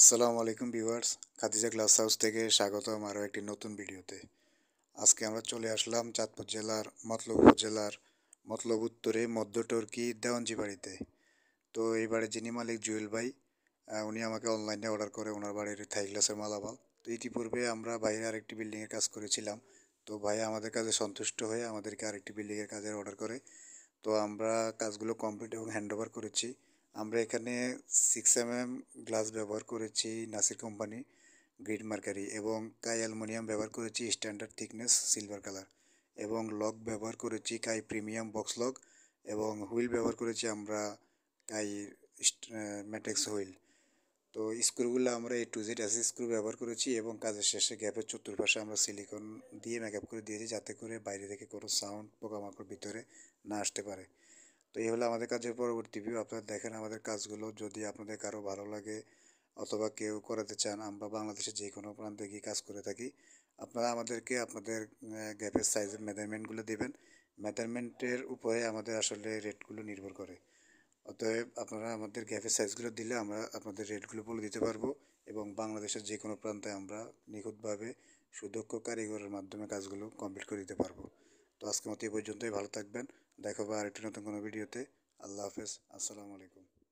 আসসালামু আলাইকুম viewers Khadija class house থেকে স্বাগতম আরও একটি নতুন ভিডিওতে আজকে আমরা চলে আসলাম চাঁদপুর জেলার মতলব উপজেলার মতলব উত্তরে মধ্য টর্কি দেওয়ানজি বাড়িতে তো এই বাড়ির যিনি মালিক জুয়েল ভাই উনি আমাকে অনলাইনে অর্ডার করে ওনার বাড়ির থাই গ্লাসের মালাবাল তো ইতিপূর্বে আমরা বাইরে আরেকটি বিল্ডিংয়ের কাজ করেছিলাম তো ভাই আমাদের কাজে সন্তুষ্ট হয়ে আমাদেরকে আরেকটি বিল্ডিংয়ের কাজের অর্ডার করে তো আমরা কাজগুলো কমপ্লিট এবং হ্যান্ড করেছি আমরা এখানে সিক্স এম এম গ্লাস ব্যবহার করেছি নাসির কোম্পানি গ্রিড মার্কারি এবং কাই অ্যালুমিনিয়াম ব্যবহার করেছি স্ট্যান্ডার্ড থিকনেস সিলভার কালার এবং লক ব্যবহার করেছি কাই প্রিমিয়াম বক্স লক এবং হুইল ব্যবহার করেছি আমরা কাই ম্যাটেক্স হুইল তো স্ক্রুগুলো আমরা এই টু জেড অ্যাসি স্ক্রু ব্যবহার করেছি এবং কাজের শেষে গ্যাপের চতুর্পাশে আমরা সিলিকন দিয়ে মেকআপ করে দিয়েছি যাতে করে বাইরে থেকে কোনো সাউন্ড পোকামাকড় ভিতরে না আসতে পারে তো এই হলো আমাদের কাজের পরবর্তী ভিউ আপনারা দেখেন আমাদের কাজগুলো যদি আপনাদের কারো ভালো লাগে অথবা কেউ করাতে চান আমরা বাংলাদেশে যে কোনো প্রান্তে গিয়ে কাজ করে থাকি আপনারা আমাদেরকে আপনাদের গ্যাপের সাইজের মেজারমেন্টগুলো দেবেন মেজারমেন্টের উপরে আমাদের আসলে রেটগুলো নির্ভর করে অতএব আপনারা আমাদের গ্যাপের সাইজগুলো দিলে আমরা আপনাদের রেটগুলো বলে দিতে পারবো এবং বাংলাদেশের যে কোনো প্রান্তে আমরা নিখুঁতভাবে সুদক্ষ কারিগরের মাধ্যমে কাজগুলো কমপ্লিট করে দিতে পারবো তো আজকের মতো এই পর্যন্তই ভালো থাকবেন দেখো আর একটি নতুন কোনো ভিডিওতে আল্লাহ হাফেজ আসসালামু আলাইকুম